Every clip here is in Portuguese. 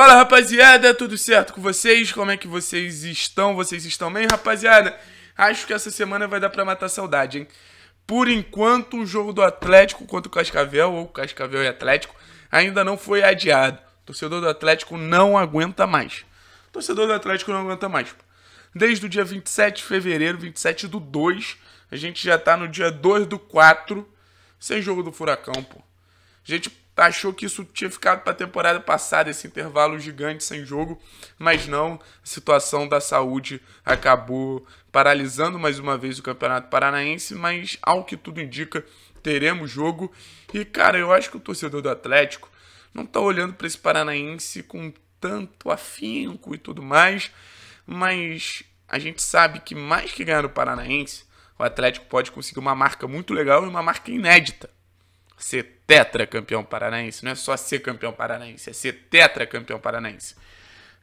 Fala rapaziada, tudo certo com vocês? Como é que vocês estão? Vocês estão bem, rapaziada? Acho que essa semana vai dar pra matar saudade, hein? Por enquanto, o jogo do Atlético contra o Cascavel, ou Cascavel e Atlético, ainda não foi adiado. torcedor do Atlético não aguenta mais. torcedor do Atlético não aguenta mais. Desde o dia 27 de fevereiro, 27 do 2, a gente já tá no dia 2 do 4, sem jogo do Furacão, pô. A gente achou que isso tinha ficado para a temporada passada, esse intervalo gigante sem jogo, mas não, a situação da saúde acabou paralisando mais uma vez o Campeonato Paranaense, mas ao que tudo indica, teremos jogo. E cara, eu acho que o torcedor do Atlético não está olhando para esse Paranaense com tanto afinco e tudo mais, mas a gente sabe que mais que ganhar o Paranaense, o Atlético pode conseguir uma marca muito legal e uma marca inédita ser tetracampeão paranaense. Não é só ser campeão paranaense, é ser tetracampeão paranaense.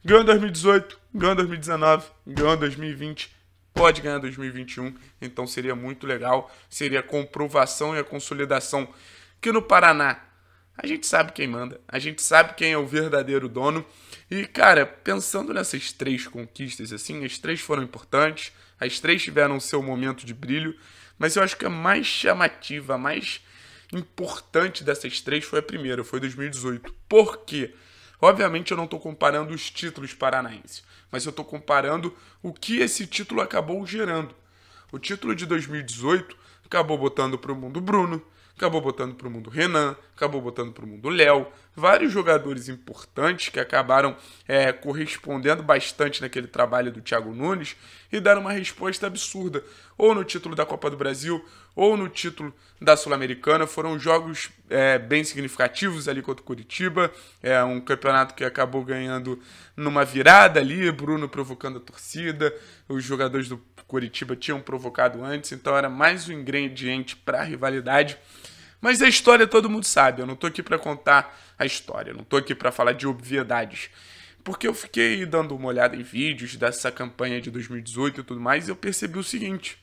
Ganhou 2018, ganhou 2019, ganhou 2020, pode ganhar 2021. Então seria muito legal, seria a comprovação e a consolidação que no Paraná a gente sabe quem manda, a gente sabe quem é o verdadeiro dono. E cara, pensando nessas três conquistas assim, as três foram importantes, as três tiveram seu momento de brilho, mas eu acho que a mais chamativa, a mais importante dessas três foi a primeira, foi 2018. Por quê? Obviamente eu não estou comparando os títulos paranaenses, mas eu estou comparando o que esse título acabou gerando. O título de 2018 acabou botando para o mundo Bruno, acabou botando para o mundo Renan, acabou botando para o mundo o Léo, vários jogadores importantes que acabaram é, correspondendo bastante naquele trabalho do Thiago Nunes e deram uma resposta absurda, ou no título da Copa do Brasil, ou no título da Sul-Americana. Foram jogos é, bem significativos ali contra o Curitiba, é, um campeonato que acabou ganhando numa virada ali, Bruno provocando a torcida, os jogadores do Curitiba tinham provocado antes, então era mais um ingrediente para a rivalidade. Mas a história todo mundo sabe. Eu não tô aqui para contar a história, eu não tô aqui para falar de obviedades. Porque eu fiquei dando uma olhada em vídeos dessa campanha de 2018 e tudo mais, e eu percebi o seguinte: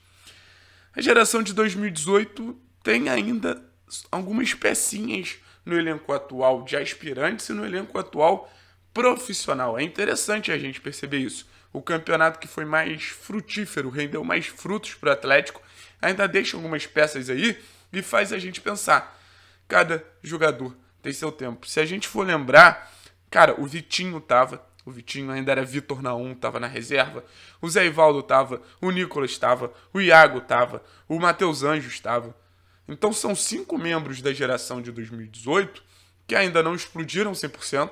a geração de 2018 tem ainda algumas pecinhas no elenco atual de aspirantes e no elenco atual profissional. É interessante a gente perceber isso. O campeonato que foi mais frutífero, rendeu mais frutos para o Atlético, ainda deixa algumas peças aí e faz a gente pensar. Cada jogador tem seu tempo. Se a gente for lembrar, cara, o Vitinho tava, o Vitinho ainda era Vitor 1 tava na reserva. O Zé Ivaldo tava, o Nicolas tava, o Iago tava, o Matheus Anjos tava. Então são cinco membros da geração de 2018 que ainda não explodiram 100%.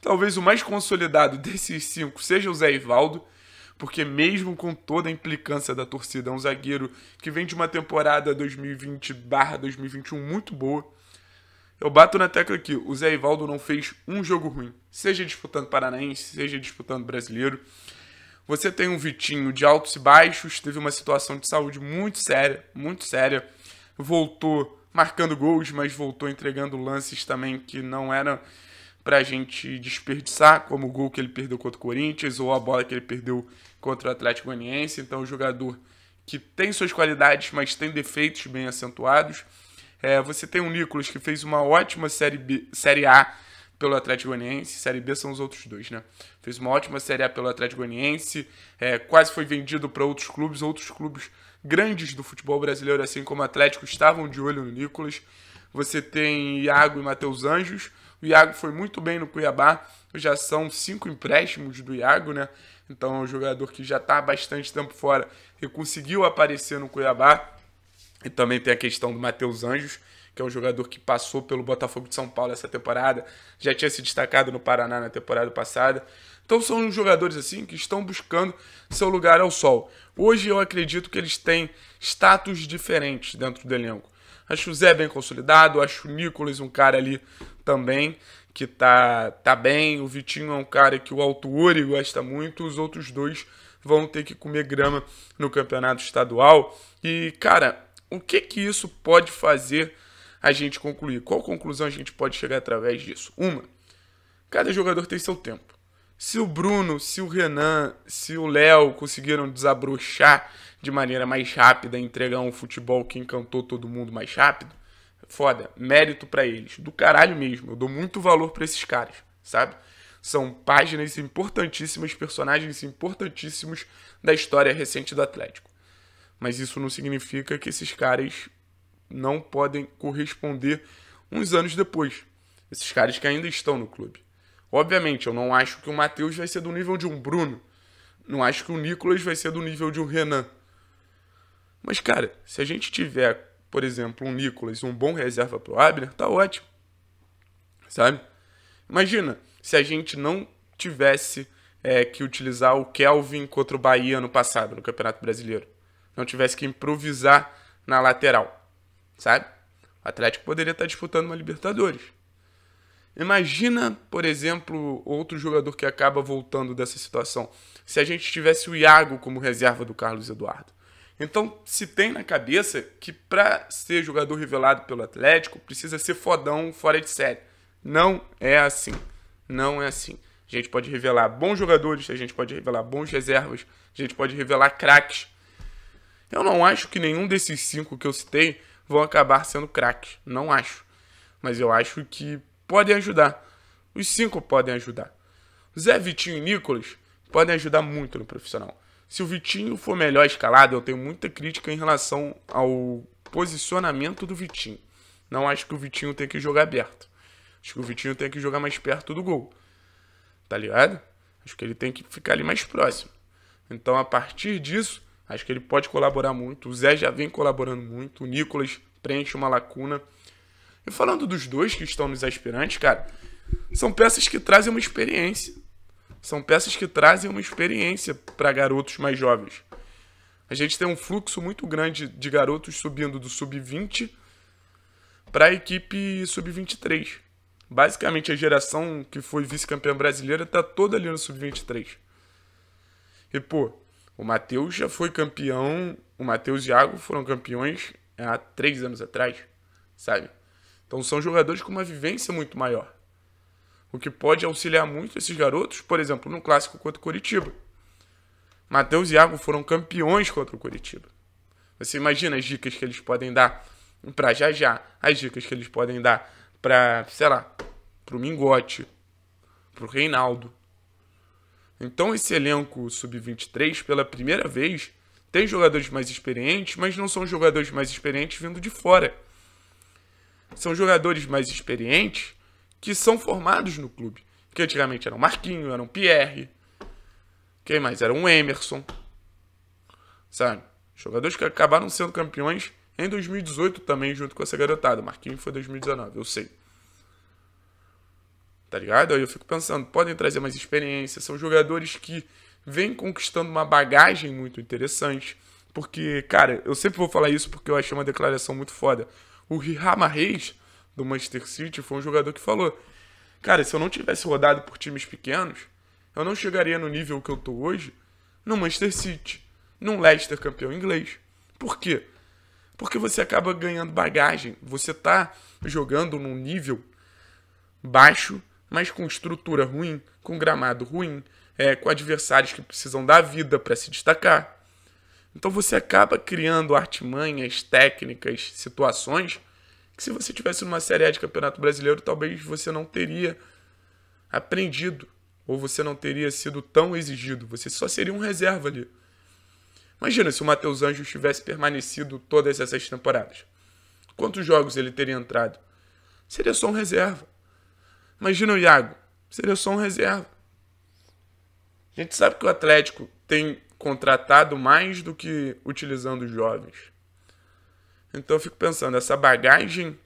Talvez o mais consolidado desses cinco seja o Zé Ivaldo, porque mesmo com toda a implicância da torcida, é um zagueiro que vem de uma temporada 2020/2021 muito boa. Eu bato na tecla aqui, o Zé Ivaldo não fez um jogo ruim, seja disputando Paranaense, seja disputando Brasileiro. Você tem um Vitinho de altos e baixos, teve uma situação de saúde muito séria, muito séria. Voltou marcando gols, mas voltou entregando lances também que não eram para a gente desperdiçar, como o gol que ele perdeu contra o Corinthians ou a bola que ele perdeu contra o Atlético Goianiense. Então, um jogador que tem suas qualidades, mas tem defeitos bem acentuados. É, você tem o Nicolas, que fez uma ótima Série, B, série A pelo Atlético Goianiense, Série B são os outros dois, né? Fez uma ótima Série A pelo Atlético Goianiense, é, quase foi vendido para outros clubes, outros clubes grandes do futebol brasileiro, assim como o Atlético, estavam de olho no Nicolas. Você tem Iago e Matheus Anjos, o Iago foi muito bem no Cuiabá. Já são cinco empréstimos do Iago, né? Então é um jogador que já está há bastante tempo fora e conseguiu aparecer no Cuiabá. E também tem a questão do Matheus Anjos, que é um jogador que passou pelo Botafogo de São Paulo essa temporada, já tinha se destacado no Paraná na temporada passada. Então são jogadores assim que estão buscando seu lugar ao sol. Hoje eu acredito que eles têm status diferentes dentro do elenco. Acho o Zé bem consolidado, acho o Nicolas um cara ali também que tá, tá bem. O Vitinho é um cara que o Alto Uri gosta muito, os outros dois vão ter que comer grama no campeonato estadual. E, cara, o que que isso pode fazer a gente concluir? Qual conclusão a gente pode chegar através disso? Uma, cada jogador tem seu tempo. Se o Bruno, se o Renan, se o Léo conseguiram desabrochar de maneira mais rápida, entregar um futebol que encantou todo mundo mais rápido, foda, mérito para eles, do caralho mesmo. Eu dou muito valor para esses caras, sabe? São páginas importantíssimas, personagens importantíssimos da história recente do Atlético. Mas isso não significa que esses caras não podem corresponder uns anos depois. Esses caras que ainda estão no clube. Obviamente, eu não acho que o Matheus vai ser do nível de um Bruno. Não acho que o Nicolas vai ser do nível de um Renan. Mas, cara, se a gente tiver, por exemplo, um Nicolas, um bom reserva pro Abner, tá ótimo. Sabe? Imagina se a gente não tivesse é, que utilizar o Kelvin contra o Bahia no passado, no Campeonato Brasileiro. Não tivesse que improvisar na lateral. Sabe? O Atlético poderia estar tá disputando uma Libertadores. Imagina, por exemplo, outro jogador que acaba voltando dessa situação. Se a gente tivesse o Iago como reserva do Carlos Eduardo. Então, se tem na cabeça que para ser jogador revelado pelo Atlético, precisa ser fodão fora de série. Não é assim. Não é assim. A gente pode revelar bons jogadores, a gente pode revelar bons reservas, a gente pode revelar craques. Eu não acho que nenhum desses cinco que eu citei vão acabar sendo craques. Não acho. Mas eu acho que podem ajudar. Os cinco podem ajudar. Zé Vitinho e Nicolas podem ajudar muito no profissional. Se o Vitinho for melhor escalado, eu tenho muita crítica em relação ao posicionamento do Vitinho. Não acho que o Vitinho tem que jogar aberto. Acho que o Vitinho tem que jogar mais perto do gol. Tá ligado? Acho que ele tem que ficar ali mais próximo. Então, a partir disso, acho que ele pode colaborar muito. O Zé já vem colaborando muito. O Nicolas preenche uma lacuna. E falando dos dois que estão nos aspirantes, cara, são peças que trazem uma experiência. São peças que trazem uma experiência para garotos mais jovens. A gente tem um fluxo muito grande de garotos subindo do sub-20 para a equipe sub-23. Basicamente, a geração que foi vice-campeã brasileira está toda ali no sub-23. E, pô, o Matheus já foi campeão. O Matheus e o Iago foram campeões há três anos atrás, sabe? Então são jogadores com uma vivência muito maior. O que pode auxiliar muito esses garotos, por exemplo, no clássico contra o Curitiba. Matheus e Iago foram campeões contra o Curitiba. Você imagina as dicas que eles podem dar para já já, as dicas que eles podem dar para, sei lá, para o Mingote, para o Reinaldo. Então esse elenco sub-23, pela primeira vez, tem jogadores mais experientes, mas não são jogadores mais experientes vindo de fora são jogadores mais experientes que são formados no clube. Que antigamente eram Marquinho, eram Pierre. Quem mais? Era um Emerson. Sabe? Jogadores que acabaram sendo campeões em 2018 também, junto com essa garotada. Marquinhos foi 2019, eu sei. Tá ligado? Aí eu fico pensando, podem trazer mais experiência. São jogadores que vêm conquistando uma bagagem muito interessante. Porque, cara, eu sempre vou falar isso porque eu achei uma declaração muito foda. O Rihama Reis, do Manchester City, foi um jogador que falou: Cara, se eu não tivesse rodado por times pequenos, eu não chegaria no nível que eu tô hoje no Manchester City, num Leicester campeão inglês. Por quê? Porque você acaba ganhando bagagem, você tá jogando num nível baixo, mas com estrutura ruim, com gramado ruim, é, com adversários que precisam da vida para se destacar. Então você acaba criando artimanhas, técnicas, situações que se você tivesse numa Série A de Campeonato Brasileiro, talvez você não teria aprendido ou você não teria sido tão exigido, você só seria um reserva ali. Imagina se o Matheus Anjos tivesse permanecido todas essas temporadas. Quantos jogos ele teria entrado? Seria só um reserva. Imagina o Iago, seria só um reserva. A gente sabe que o Atlético tem contratado mais do que utilizando os jovens. Então eu fico pensando, essa bagagem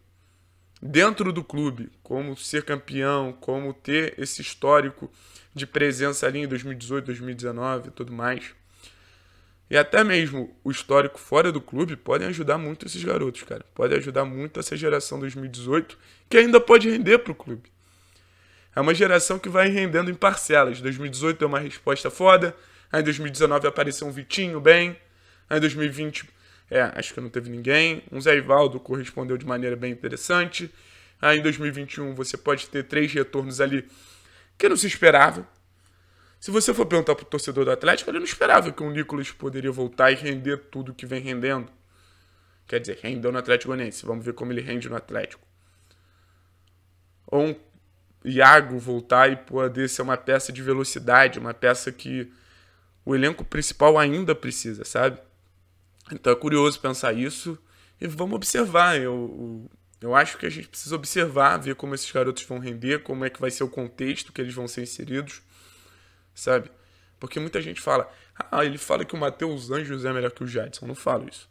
dentro do clube, como ser campeão, como ter esse histórico de presença ali em 2018, 2019 e tudo mais. E até mesmo o histórico fora do clube podem ajudar muito esses garotos, cara. Pode ajudar muito essa geração 2018, que ainda pode render para o clube. É uma geração que vai rendendo em parcelas. 2018 é uma resposta foda, Aí em 2019 apareceu um Vitinho bem. Aí em 2020, é, acho que não teve ninguém. Um Zé Ivaldo correspondeu de maneira bem interessante. Aí em 2021 você pode ter três retornos ali que não se esperava. Se você for perguntar pro torcedor do Atlético, ele não esperava que o Nicolas poderia voltar e render tudo que vem rendendo. Quer dizer, rendeu no Atlético Onense. Vamos ver como ele rende no Atlético. Ou um Iago voltar e poder ser uma peça de velocidade, uma peça que o elenco principal ainda precisa, sabe? Então é curioso pensar isso e vamos observar. Eu, eu acho que a gente precisa observar, ver como esses garotos vão render, como é que vai ser o contexto que eles vão ser inseridos, sabe? Porque muita gente fala, ah, ele fala que o Matheus Anjos é melhor que o Jadson. Eu não falo isso.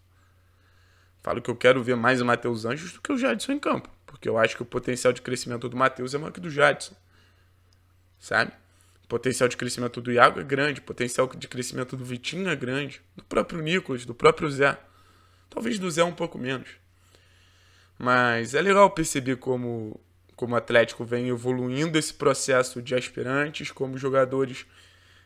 Falo que eu quero ver mais o Matheus Anjos do que o Jadson em campo, porque eu acho que o potencial de crescimento do Matheus é maior que do Jadson, sabe? potencial de crescimento do Iago é grande, potencial de crescimento do Vitinho é grande, do próprio Nicolas, do próprio Zé. Talvez do Zé um pouco menos. Mas é legal perceber como, como o Atlético vem evoluindo esse processo de aspirantes, como jogadores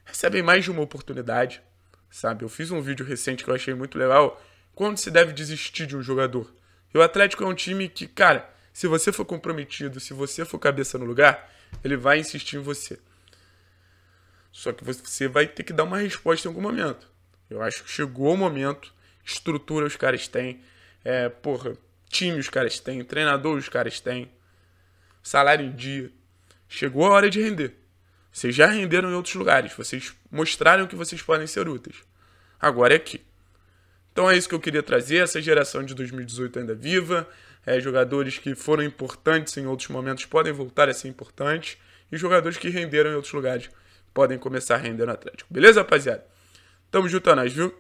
recebem mais de uma oportunidade, sabe? Eu fiz um vídeo recente que eu achei muito legal, quando se deve desistir de um jogador. E o Atlético é um time que, cara, se você for comprometido, se você for cabeça no lugar, ele vai insistir em você. Só que você vai ter que dar uma resposta em algum momento. Eu acho que chegou o momento, estrutura os caras têm, é, porra, time os caras têm, treinador os caras têm, salário em dia. Chegou a hora de render. Vocês já renderam em outros lugares, vocês mostraram que vocês podem ser úteis. Agora é aqui. Então é isso que eu queria trazer, essa geração de 2018 ainda viva, é, jogadores que foram importantes em outros momentos podem voltar a ser importantes, e jogadores que renderam em outros lugares podem começar a render no Atlético. Beleza, rapaziada? Tamo junto a é nós, viu?